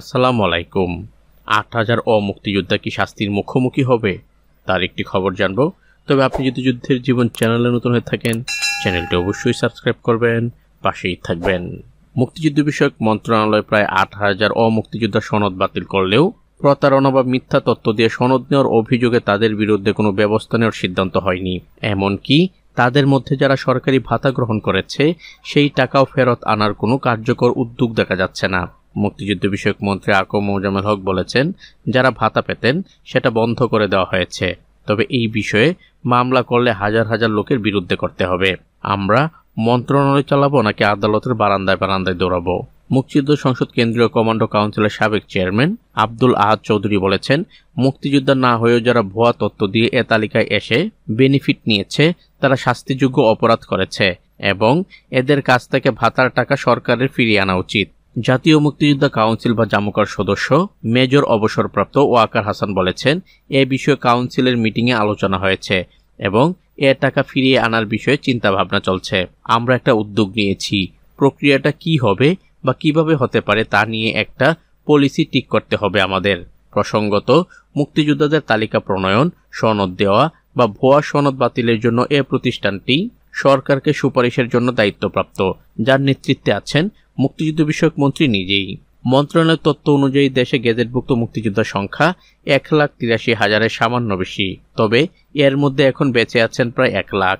আসসালামু আলাইকুম আট হাজার অমুক্তিযোদ্ধা কি শাস্তির মুখোমুখি হবে তার একটি খবর জানব তবে আপনি যদি যুদ্ধের জীবন চ্যানেলে নতুন হয়ে থাকেন চ্যানেলটি অবশ্যই সাবস্ক্রাইব করবেন পাশেই থাকবেন মুক্তিযুদ্ধ বিষয়ক মন্ত্রণালয় প্রায় আট হাজার অমুক্তিযোদ্ধা সনদ বাতিল করলেও প্রতারণা বা মিথ্যা তত্ত্ব দিয়ে সনদ নেওয়ার অভিযোগে তাদের বিরুদ্ধে কোনো ব্যবস্থা নেওয়ার সিদ্ধান্ত হয়নি এমনকি তাদের মধ্যে যারা সরকারি ভাতা গ্রহণ করেছে সেই টাকাও ফেরত আনার কোনো কার্যকর উদ্যোগ দেখা যাচ্ছে না মুক্তিযুদ্ধ বিষয়ক মন্ত্রী আকম মোজামেল হক বলেছেন যারা ভাতা পেতেন সেটা বন্ধ করে দেওয়া হয়েছে তবে এই বিষয়ে মামলা করলে হাজার হাজার লোকের বিরুদ্ধে করতে হবে আমরা মন্ত্রণালয় চালাবো নাকি আদালতের বারান্দায় বারান্দায় দৌড়াবো মুক্তিযুদ্ধ সংসদ কেন্দ্রীয় কমান্ডো কাউন্সিলের সাবেক চেয়ারম্যান আব্দুল আহাদ চৌধুরী বলেছেন মুক্তিযোদ্ধা না হয়েও যারা ভুয়া তত্ত্ব দিয়ে এ তালিকায় এসে বেনিফিট নিয়েছে তারা শাস্তিযোগ্য অপরাধ করেছে এবং এদের কাছ থেকে ভাতার টাকা সরকারের ফিরিয়ে আনা উচিত জাতীয় মুক্তিযোদ্ধা কাউন্সিল বা জামুকার সদস্য মেজর অবসরপ্রাপ্ত ওয়াকার হাসান বলেছেন এ বিষয়ে কাউন্সিলের মিটিংয়ে আলোচনা হয়েছে এবং এ টাকা ফিরিয়ে আনার বিষয়ে চিন্তা ভাবনা চলছে আমরা একটা উদ্যোগ নিয়েছি প্রক্রিয়াটা কি হবে বা কিভাবে হতে পারে তা নিয়ে একটা পলিসি ঠিক করতে হবে আমাদের প্রসঙ্গত মুক্তিযোদ্ধাদের তালিকা প্রণয়ন সনদ দেওয়া বা ভুয়া সনদ বাতিলের জন্য এ প্রতিষ্ঠানটি সরকারকে সুপারিশের জন্য দায়িত্বপ্রাপ্ত যার নেতৃত্বে আছেন মুক্তিযুদ্ধ বিষয়ক মন্ত্রী নিজেই মন্ত্রণালয়ের তথ্য অনুযায়ী দেশে গেজেটভুক্ত মুক্তিযোদ্ধার সংখ্যা এক লাখ তিরাশি হাজারের সামান্য বেশি তবে এর মধ্যে এখন বেঁচে আছেন প্রায় এক লাখ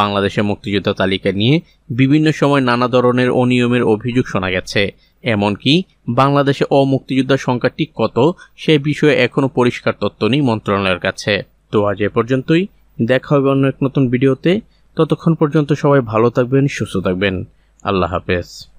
বাংলাদেশের মুক্তিযোদ্ধা তালিকা নিয়ে বিভিন্ন সময় নানা ধরনের অনিয়মের অভিযোগ শোনা গেছে এমনকি বাংলাদেশে অমুক্তিযোদ্ধার সংখ্যা ঠিক কত সে বিষয়ে এখনও পরিষ্কার তথ্য নেই মন্ত্রণালয়ের কাছে তো আজ এ পর্যন্তই দেখা হবে অন্য এক নতুন ভিডিওতে ততক্ষণ পর্যন্ত সবাই ভালো থাকবেন সুস্থ থাকবেন আল্লাহ হাফেজ